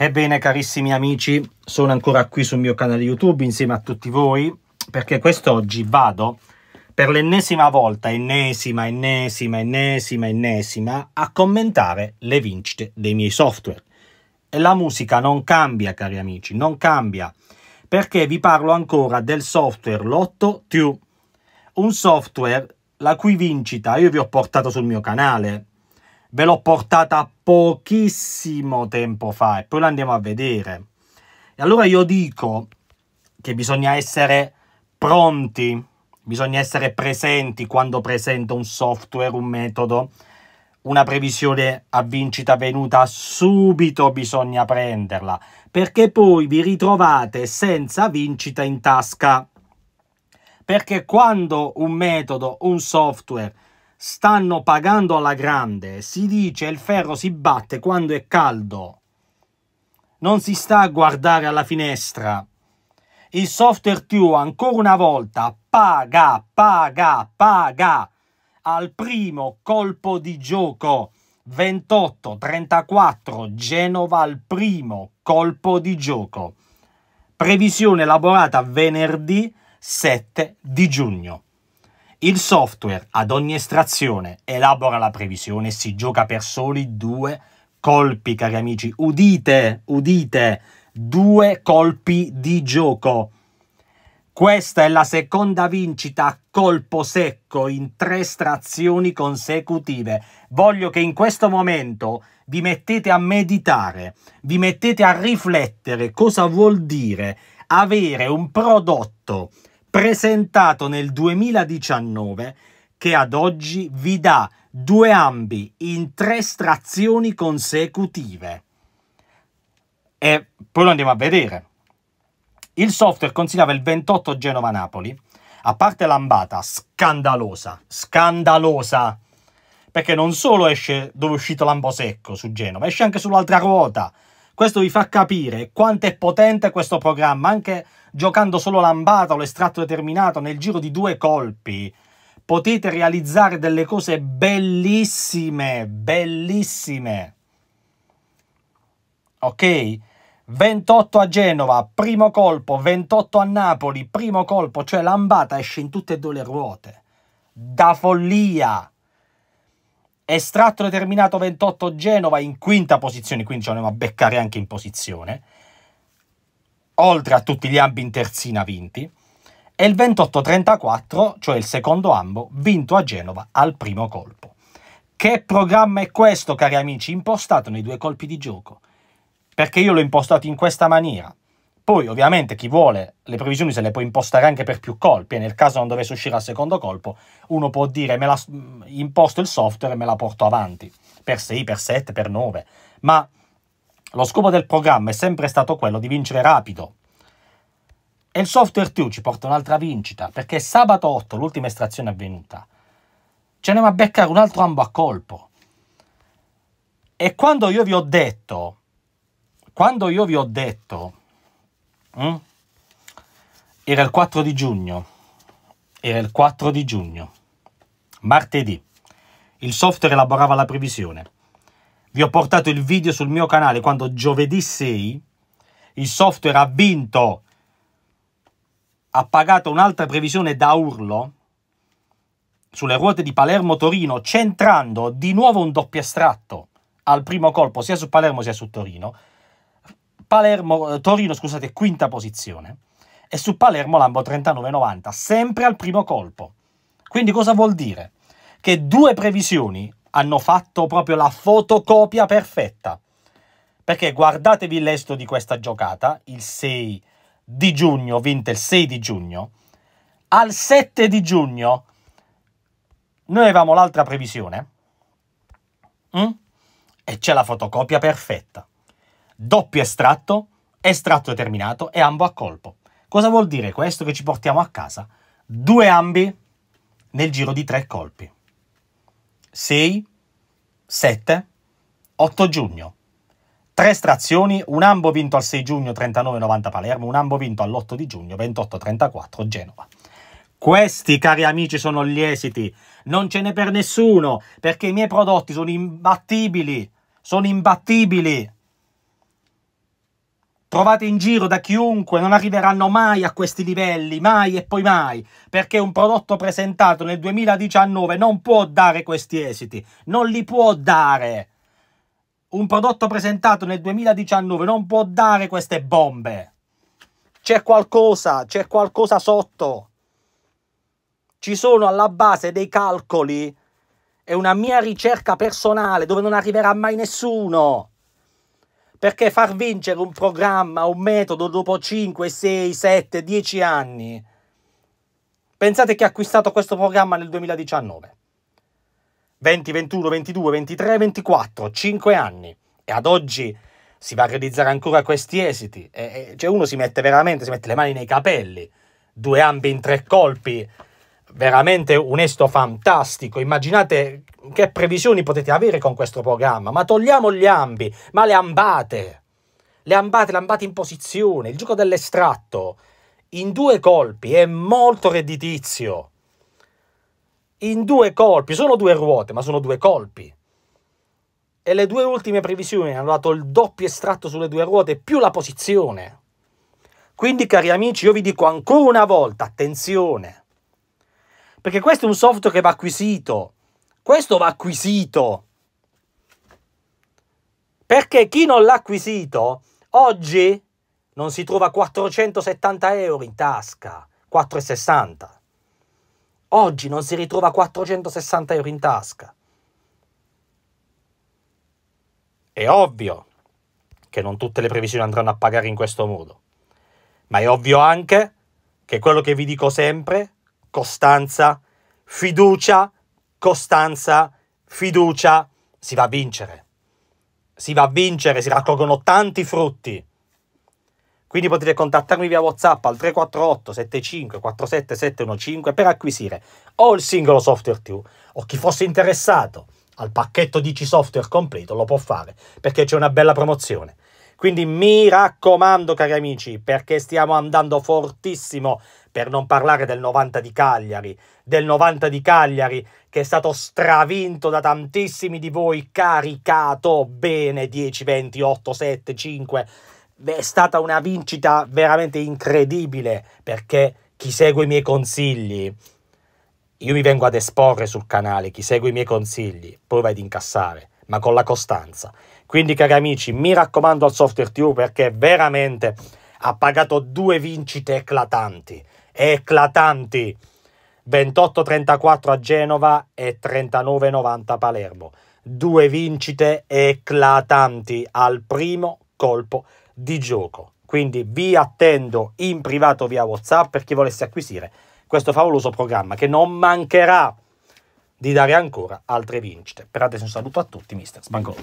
Ebbene carissimi amici, sono ancora qui sul mio canale YouTube insieme a tutti voi perché quest'oggi vado per l'ennesima volta, ennesima, ennesima, ennesima, ennesima, a commentare le vincite dei miei software. E la musica non cambia cari amici, non cambia perché vi parlo ancora del software Lotto Tube, un software la cui vincita io vi ho portato sul mio canale Ve l'ho portata pochissimo tempo fa e poi la andiamo a vedere. E allora io dico che bisogna essere pronti, bisogna essere presenti quando presento un software, un metodo, una previsione a vincita venuta subito bisogna prenderla, perché poi vi ritrovate senza vincita in tasca. Perché quando un metodo, un software stanno pagando alla grande. Si dice il ferro si batte quando è caldo. Non si sta a guardare alla finestra. Il software TU ancora una volta paga, paga, paga al primo colpo di gioco. 28-34 Genova al primo colpo di gioco. Previsione elaborata venerdì 7 di giugno. Il software ad ogni estrazione elabora la previsione e si gioca per soli due colpi, cari amici. Udite, udite, due colpi di gioco. Questa è la seconda vincita a colpo secco in tre estrazioni consecutive. Voglio che in questo momento vi mettete a meditare, vi mettete a riflettere cosa vuol dire avere un prodotto presentato nel 2019 che ad oggi vi dà due ambi in tre strazioni consecutive. E poi lo andiamo a vedere. Il software consigliava il 28 Genova-Napoli, a parte l'ambata scandalosa, scandalosa, perché non solo esce dove è uscito l'ambo secco su Genova, esce anche sull'altra ruota, questo vi fa capire quanto è potente questo programma, anche giocando solo l'ambata o l'estratto determinato nel giro di due colpi. Potete realizzare delle cose bellissime, bellissime. Ok? 28 a Genova, primo colpo, 28 a Napoli, primo colpo, cioè l'ambata esce in tutte e due le ruote. Da follia! Estratto determinato 28 Genova in quinta posizione, quindi ci andiamo a beccare anche in posizione, oltre a tutti gli ambi in terzina vinti, e il 28-34, cioè il secondo ambo, vinto a Genova al primo colpo. Che programma è questo, cari amici, impostato nei due colpi di gioco? Perché io l'ho impostato in questa maniera. Poi ovviamente chi vuole le previsioni se le può impostare anche per più colpi e nel caso non dovesse uscire al secondo colpo uno può dire me la mm, imposto il software e me la porto avanti per 6, per 7, per 9. Ma lo scopo del programma è sempre stato quello di vincere rapido. E il software 2 ci porta un'altra vincita perché sabato 8, l'ultima estrazione è avvenuta, ce ne va a beccare un altro ambo a colpo. E quando io vi ho detto, quando io vi ho detto Mm? Era il 4 di giugno. Era il 4 di giugno. Martedì. Il software elaborava la previsione. Vi ho portato il video sul mio canale quando giovedì 6 il software ha vinto, ha pagato un'altra previsione da urlo sulle ruote di Palermo-Torino, centrando di nuovo un doppio estratto al primo colpo sia su Palermo sia su Torino. Palermo, eh, Torino, scusate, quinta posizione. E su Palermo Lambo 39,90, sempre al primo colpo. Quindi cosa vuol dire? Che due previsioni hanno fatto proprio la fotocopia perfetta. Perché guardatevi l'esto di questa giocata, il 6 di giugno, vinta il 6 di giugno. Al 7 di giugno noi avevamo l'altra previsione. Mm? E c'è la fotocopia perfetta doppio estratto, estratto determinato e ambo a colpo. Cosa vuol dire questo che ci portiamo a casa? Due ambi nel giro di tre colpi. 6, 7, 8 giugno. Tre estrazioni, un ambo vinto al 6 giugno 39-90 Palermo, un ambo vinto all'8 di giugno 28-34 Genova. Questi, cari amici, sono gli esiti. Non ce n'è per nessuno, perché i miei prodotti sono imbattibili. Sono imbattibili trovate in giro da chiunque non arriveranno mai a questi livelli, mai e poi mai, perché un prodotto presentato nel 2019 non può dare questi esiti, non li può dare. Un prodotto presentato nel 2019 non può dare queste bombe. C'è qualcosa, c'è qualcosa sotto. Ci sono alla base dei calcoli e una mia ricerca personale dove non arriverà mai nessuno. Perché far vincere un programma, un metodo dopo 5, 6, 7, 10 anni? Pensate che ha acquistato questo programma nel 2019. 20, 21, 22, 23, 24, 5 anni. E ad oggi si va a realizzare ancora questi esiti. E, e, cioè uno si mette veramente, si mette le mani nei capelli. Due ambi in tre colpi veramente un esito fantastico. Immaginate che previsioni potete avere con questo programma. Ma togliamo gli ambi, ma le ambate. Le ambate, le ambate in posizione, il gioco dell'estratto. In due colpi è molto redditizio. In due colpi, sono due ruote, ma sono due colpi. E le due ultime previsioni hanno dato il doppio estratto sulle due ruote più la posizione. Quindi, cari amici, io vi dico ancora una volta, attenzione perché questo è un software che va acquisito. Questo va acquisito. Perché chi non l'ha acquisito oggi non si trova 470 euro in tasca, 4,60. Oggi non si ritrova 460 euro in tasca. È ovvio che non tutte le previsioni andranno a pagare in questo modo, ma è ovvio anche che quello che vi dico sempre costanza, fiducia, costanza, fiducia, si va a vincere. Si va a vincere, si raccolgono tanti frutti. Quindi potete contattarmi via WhatsApp al 348 75 47 715 per acquisire o il singolo software TU o chi fosse interessato al pacchetto 10 software completo lo può fare perché c'è una bella promozione. Quindi mi raccomando, cari amici, perché stiamo andando fortissimo, per non parlare del 90 di Cagliari, del 90 di Cagliari che è stato stravinto da tantissimi di voi, caricato bene 10, 20, 8, 7, 5. È stata una vincita veramente incredibile perché chi segue i miei consigli io mi vengo ad esporre sul canale, chi segue i miei consigli, poi vai ad incassare ma con la costanza. Quindi cari amici, mi raccomando al Software TV perché veramente ha pagato due vincite eclatanti, eclatanti. 28-34 a Genova e 39-90 a Palermo. Due vincite eclatanti al primo colpo di gioco. Quindi vi attendo in privato via WhatsApp per chi volesse acquisire questo favoloso programma che non mancherà di dare ancora altre vincite. Per adesso un saluto a tutti, Mr. Spanconi.